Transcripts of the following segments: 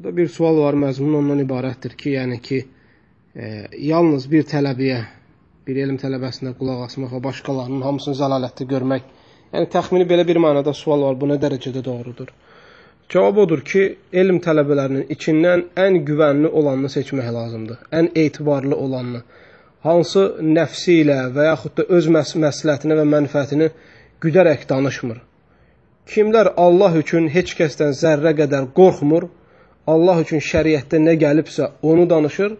Burada bir sual var, məzmunu ondan ibarətdir ki, yəni ki, e, yalnız bir tələbiyə, bir elm tələbəsinə qulaq asmaq və başqalarının hamısını zəlalətdə görmək, yəni təxmini belə bir mənada sual var, bu nə dərəcədə doğrudur? Cavab odur ki, elm tələbələrinin içindən ən güvənli olanını seçmək lazımdır, ən etibarlı olanını. Hansı nəfsi ilə və yaxud da öz məs məsləhətinə və mənfəətini güdərək danışmır. Kimlər Allah üçün heç kəsdən zərrə qədər qorxmur, Allah üçün şəriətdə nə gəlibsə, onu danışır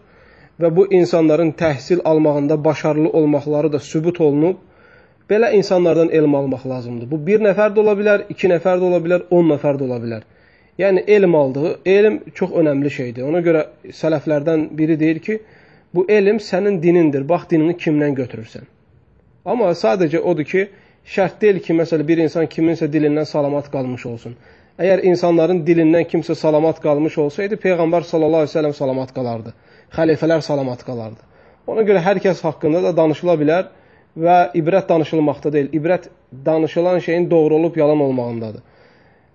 və bu insanların təhsil almağında başarılı olmaqları da sübut olunub. Belə insanlardan elm almaq lazımdır. Bu bir nəfər də ola bilər, iki nəfər də ola bilər, 10 nəfər də ola bilər. Yəni elm aldığı, elm çox önəmli şeydir. Ona görə sələflərdən biri deyir ki, bu elm sənin dinindir. Bax dinini kimdən götürürsən. Amma sadəcə odur ki, şərt deyil ki, məsələn, bir insan kiminsə dilindən salamat qalmış olsun. Əgər insanların dilindən kimsə salamat qalmış olsaydı, Peyğəmbər sallallahu əleyhi və səlləm salamat qalardı. Xəlifələr salamat qalardı. Ona görə hər kəs haqqında da danışıla bilər və ibrət danışılmaqda deyil. İbrət danışılan şeyin doğru olub yalan olmağındadır.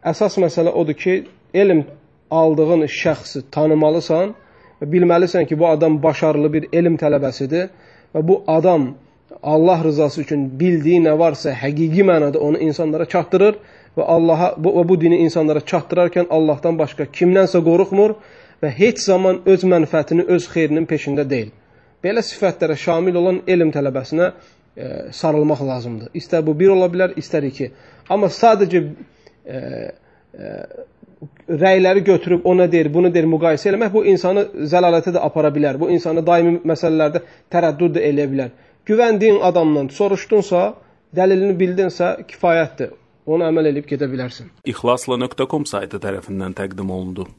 Əsas məsələ odur ki, elm aldığın şəxsi tanımalısan və bilməlisən ki, bu adam başarılı bir elm tələbəsidir və bu adam Allah rızası üçün bildiyi nə varsa həqiqi mənada onu insanlara çatdırır və Allaha bu, və bu dini insanlara çatdırarkən Allahdan başqa kimdənsə qorxmur və heç zaman öz mənfəətini, öz xeyrinin peşində deyil. Belə sifətlərə şamil olan elm tələbəsinə e, sarılmaq lazımdır. İstər bu bir ola bilər, istər iki. Amma sadəcə e, e, rəyləri götürüb ona deyir, bunu deyir, müqayisə eləmək bu insanı zəlalətə də apara bilər. Bu insanı daimi məsələlərdə tərəddüd də eləyə bilər güvəndiyin adamdan soruşdunsa, dəlilini bildinsə, kifayətdir. Ona əməl edib gedə bilərsən. İxlasla.com saytı tərəfindən təqdim olundu.